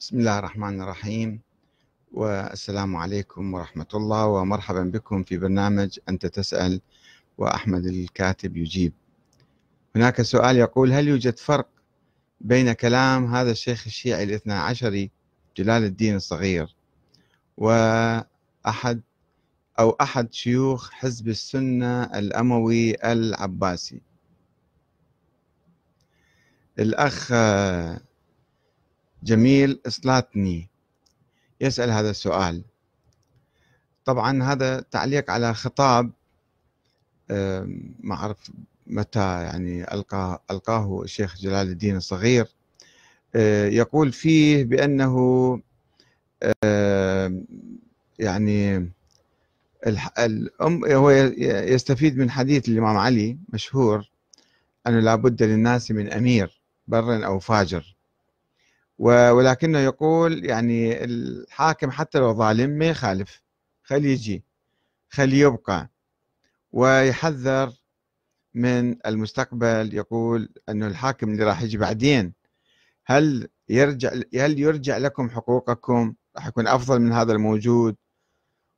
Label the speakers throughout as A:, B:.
A: بسم الله الرحمن الرحيم والسلام عليكم ورحمة الله ومرحبا بكم في برنامج أنت تسأل وأحمد الكاتب يجيب هناك سؤال يقول هل يوجد فرق بين كلام هذا الشيخ الشيعي الاثنى عشري جلال الدين الصغير وأحد أو أحد شيوخ حزب السنة الأموي العباسي الأخ جميل إصلاتني يسأل هذا السؤال طبعا هذا تعليق على خطاب ما أعرف متى يعني ألقاه, ألقاه الشيخ جلال الدين الصغير آه، يقول فيه بأنه يعني الأم هو يستفيد من حديث الإمام علي مشهور أنه لا بد للناس من أمير بر أو فاجر ولكنه يقول يعني الحاكم حتى لو ظالم ما يخالف خليه يجي خليه يبقى ويحذر من المستقبل يقول أنه الحاكم اللي راح يجي بعدين هل يرجع هل يرجع لكم حقوقكم راح يكون أفضل من هذا الموجود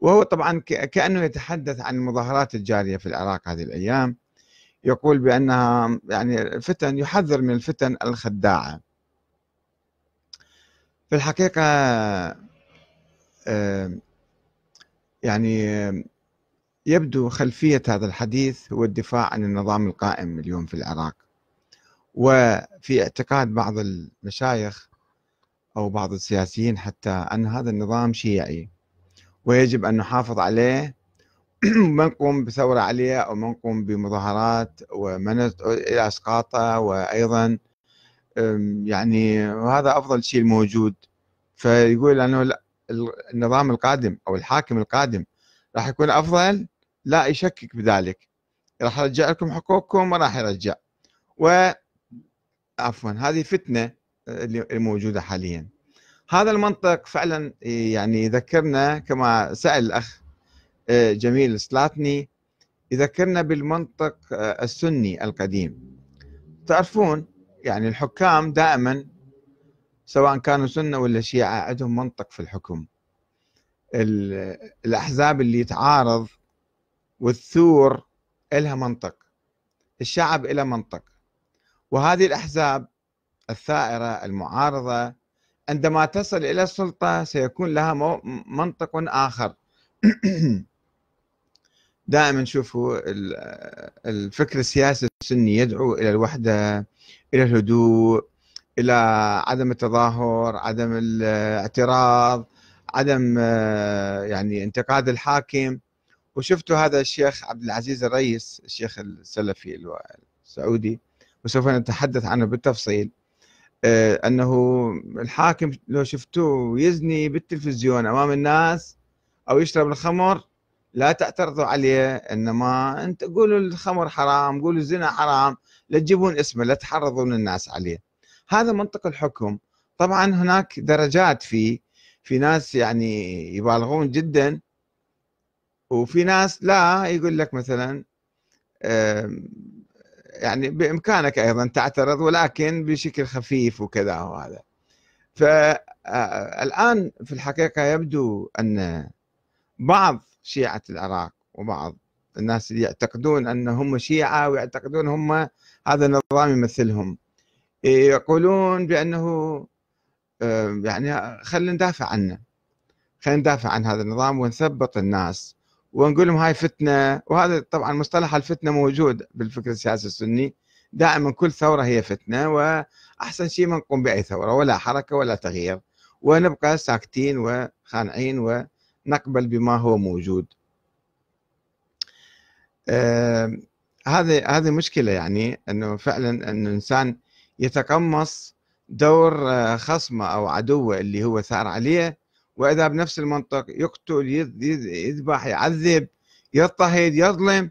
A: وهو طبعا كأنه يتحدث عن المظاهرات الجارية في العراق هذه الأيام يقول بأنها يعني فتن يحذر من الفتن الخداعة في الحقيقة يعني يبدو خلفية هذا الحديث هو الدفاع عن النظام القائم اليوم في العراق وفي اعتقاد بعض المشايخ أو بعض السياسيين حتى أن هذا النظام شيعي ويجب أن نحافظ عليه من قوم بثورة عليه أو من قوم بمظاهرات ومن إلى إسقاطه وأيضا يعني وهذا افضل شيء الموجود فيقول انه النظام القادم او الحاكم القادم راح يكون افضل لا يشكك بذلك راح يرجع لكم حقوقكم وراح يرجع و عفوا هذه فتنه اللي موجوده حاليا هذا المنطق فعلا يعني يذكرنا كما سال الاخ آه، جميل سلاتني يذكرنا بالمنطق آه، السني القديم تعرفون يعني الحكام دائما سواء كانوا سنه ولا شيعه عندهم منطق في الحكم الاحزاب اللي تعارض والثور لها منطق الشعب له منطق وهذه الاحزاب الثائره المعارضه عندما تصل الى السلطه سيكون لها منطق اخر دائما شوفوا الفكر السياسي السني يدعو الى الوحده الى الهدوء الى عدم التظاهر عدم الاعتراض عدم يعني انتقاد الحاكم وشفتوا هذا الشيخ عبد العزيز الرئيس الشيخ السلفي السعودي وسوف نتحدث عنه بالتفصيل آه، انه الحاكم لو شفتوه يزني بالتلفزيون امام الناس او يشرب الخمر لا تعترضوا عليه انما انت قولوا الخمر حرام قولوا الزنا حرام لا تجيبون اسمه لا تحرضون الناس عليه هذا منطق الحكم طبعا هناك درجات في في ناس يعني يبالغون جدا وفي ناس لا يقول لك مثلا يعني بامكانك ايضا تعترض ولكن بشكل خفيف وكذا وهذا فالان آه، في الحقيقه يبدو ان بعض شيعة العراق وبعض الناس اللي يعتقدون أن هم شيعة ويعتقدون هم هذا النظام يمثلهم يقولون بأنه آه، يعني خلينا ندافع عنه خلينا ندافع عن هذا النظام ونثبط الناس ونقول لهم هاي فتنة وهذا طبعا مصطلح الفتنة موجود بالفكر السياسي السني دائما كل ثورة هي فتنة وأحسن شيء ما نقوم بأي ثورة ولا حركة ولا تغيير ونبقى ساكتين وخانعين نقبل بما هو موجود هذه هذه مشكله يعني انه فعلا ان الانسان يتقمص دور آه، خصمه او عدوه اللي هو ثار عليه واذا بنفس المنطق يقتل يذبح يعذب يضطهد يظلم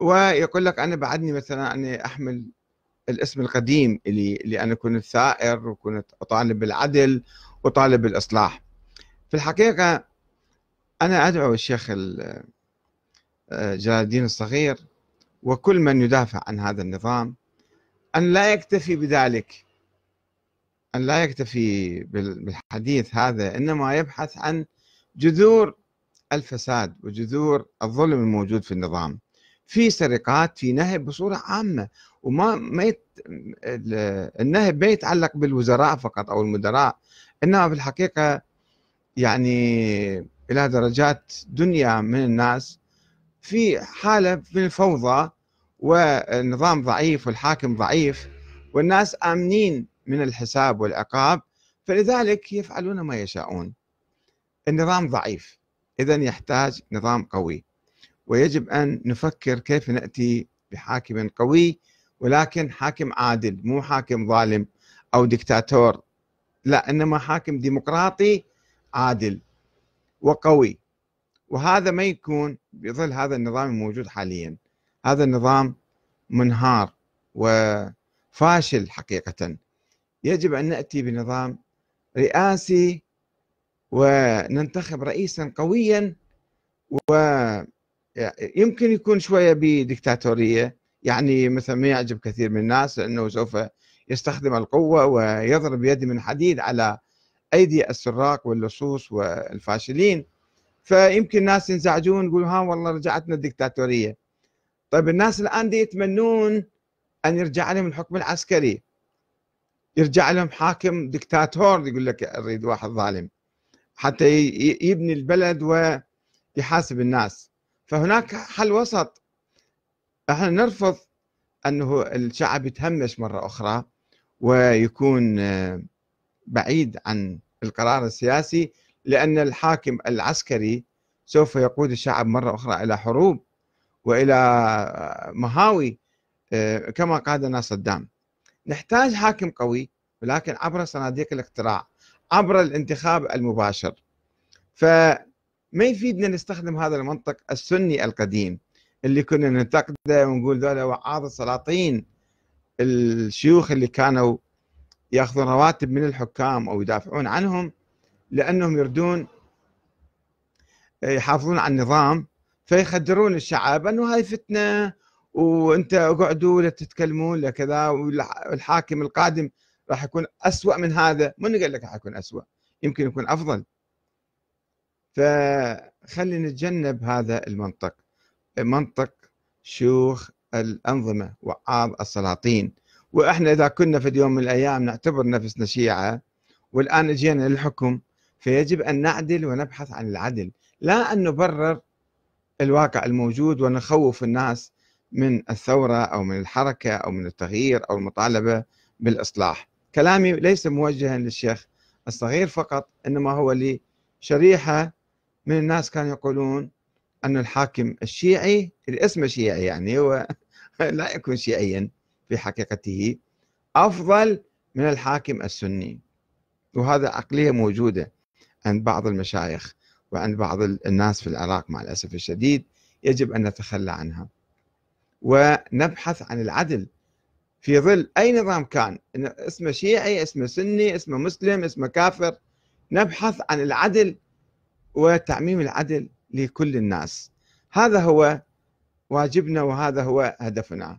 A: ويقول لك انا بعدني مثلا انا احمل الاسم القديم اللي اللي انا كنت ثائر وكنت اطالب بالعدل وطالب بالاصلاح في الحقيقه أنا أدعو الشيخ آه، جلال الدين الصغير وكل من يدافع عن هذا النظام أن لا يكتفي بذلك أن لا يكتفي بالحديث هذا إنما يبحث عن جذور الفساد وجذور الظلم الموجود في النظام في سرقات في نهب بصورة عامة وما ما يت... النهب ما يتعلق بالوزراء فقط أو المدراء إنما في الحقيقة يعني إلى درجات دنيا من الناس في حالة من الفوضى والنظام ضعيف والحاكم ضعيف والناس آمنين من الحساب والعقاب فلذلك يفعلون ما يشاءون النظام ضعيف إذا يحتاج نظام قوي ويجب أن نفكر كيف نأتي بحاكم قوي ولكن حاكم عادل مو حاكم ظالم أو دكتاتور لا إنما حاكم ديمقراطي عادل وقوي وهذا ما يكون بظل هذا النظام الموجود حاليا هذا النظام منهار وفاشل حقيقة يجب أن نأتي بنظام رئاسي وننتخب رئيسا قويا ويمكن يكون شوية بديكتاتورية يعني مثلا ما يعجب كثير من الناس لأنه سوف يستخدم القوة ويضرب يد من حديد على أيدي السراق واللصوص والفاشلين فيمكن الناس ينزعجون يقولوا ها والله رجعتنا الدكتاتورية طيب الناس الآن دي يتمنون أن يرجع لهم الحكم العسكري يرجع لهم حاكم دكتاتور يقول لك أريد واحد ظالم حتى يبني البلد ويحاسب الناس فهناك حل وسط احنا نرفض انه الشعب يتهمش مره اخرى ويكون بعيد عن القرار السياسي لأن الحاكم العسكري سوف يقود الشعب مرة أخرى إلى حروب وإلى مهاوي آه، كما قادنا صدام نحتاج حاكم قوي ولكن عبر صناديق الاقتراع عبر الانتخاب المباشر فما يفيدنا نستخدم هذا المنطق السني القديم اللي كنا ننتقده ونقول ذولا وعاظ السلاطين الشيوخ اللي كانوا ياخذون رواتب من الحكام او يدافعون عنهم لانهم يردون آه، يحافظون على النظام فيخدرون الشعب انه هاي فتنه وانت اقعدوا لا تتكلمون لا كذا والحاكم القادم راح يكون اسوء من هذا من قال لك راح يكون اسوء يمكن يكون افضل فخلي نتجنب هذا المنطق منطق شيوخ الانظمه وعاض السلاطين واحنا اذا كنا في يوم من الايام نعتبر نفسنا شيعه والان اجينا للحكم فيجب ان نعدل ونبحث عن العدل لا ان نبرر الواقع الموجود ونخوف الناس من الثوره او من الحركه او من التغيير او المطالبه بالاصلاح كلامي ليس موجها للشيخ الصغير فقط انما هو لشريحه من الناس كانوا يقولون ان الحاكم الشيعي الاسم شيعي يعني هو لا يكون شيعيا في حقيقته أفضل من الحاكم السني وهذا عقلية موجودة عند بعض المشايخ وعند بعض الناس في العراق مع الأسف الشديد يجب أن نتخلى عنها ونبحث عن العدل في ظل أي نظام كان اسمه شيعي اسمه سني اسمه مسلم اسمه كافر نبحث عن العدل وتعميم العدل لكل الناس هذا هو واجبنا وهذا هو هدفنا